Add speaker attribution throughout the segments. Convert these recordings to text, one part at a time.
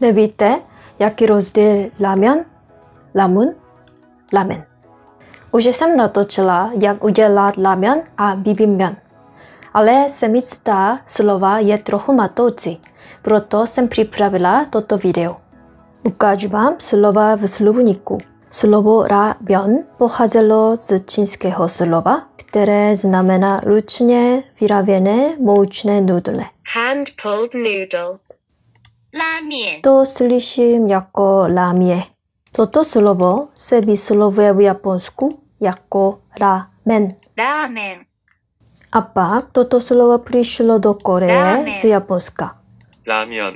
Speaker 1: Nevíte, jaký rozdíl ramen, ramen, ramen. Už jsem natočila, jak udělat lamen a bibimbyan. Ale se mi zdá, slova je trochu matoucí, proto jsem připravila toto video. Ukážu vám slova v slovníku. Slovo ramen pocházelo z čínského slova, které znamená ručně vyráběné moučné nudle. Hand-pulled noodle. To slyším jako lámie. Toto slovo se vyslovuje v Japonsku jako ramen. Ramen. A pak toto slovo přišlo do Koreje z Japonska. 라면.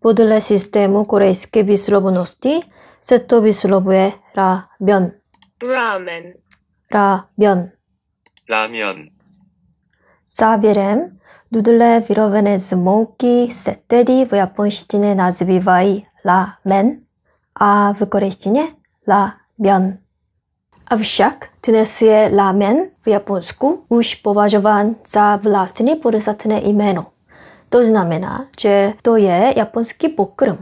Speaker 1: Podle systému korejské vyslovnosti se to vyslovuje ramen. Ramen. 라면. 라면. Zawierem Nudle wyrobione z mąki seteri w japońszczynie nazywają ramen, a w korejszczynie ramen. A wszak Tunezję ramen w japonsku już poważowan za własne polsatne imię. To znamena, że to jest japoński pokrm,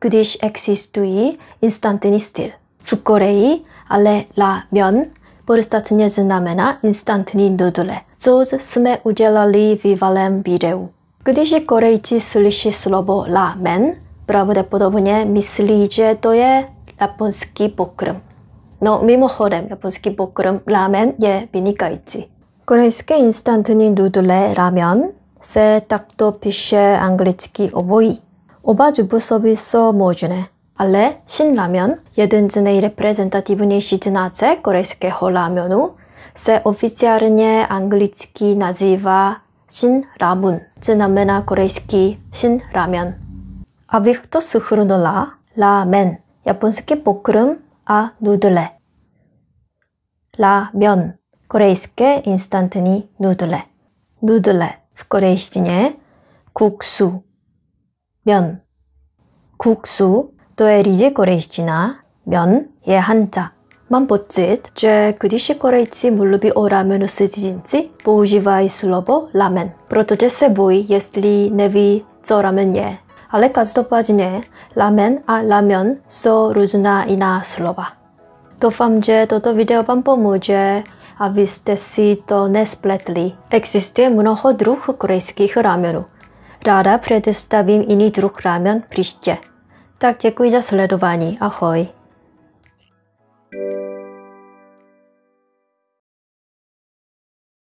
Speaker 1: gdyż eksistuje instantny styl. W Korei, ale ramen polsatnie znamena instantny nudle. co jsme udělali v bývalém videu. Když Korejci slyší slovo ramen, pravděpodobně myslí, že to je japonský pokrm. No mimochodem, japonský pokrm ramen je vynikající. Korejské instantní nudle ramen se takto píše anglicky obojí. Oba 주부섭이 jsou možné. Ale shin ramen, jeden z nejreprezentativnějších znáce korejského ramenu, se o f i c i a l n i e anglicki n a z y v a Shin Ramun, co znamena korejski Shin Ramen. Abych to schrunula, ramen, j a p o n s k i e pokrm, a nudle. Ramen, korejskie instantni nudle. Nudle w korejścinie 국수, 면. 국수, to e r i d z i e korejścina, mian je hanja. Mám pocit, že když si Korejci mluví o ramenu s cizinci, používají slovo ramen, protože se bojí, jestli neví, co ramen je. Ale každopádně ramen a ramen jsou různá jiná slova. Doufám, že toto video vám pomůže, abyste si to nespletli. Existuje mnoho druh korejských ramenů. Ráda představím jiný druh ramen příště. Tak děkuji za sledování. Ahoj.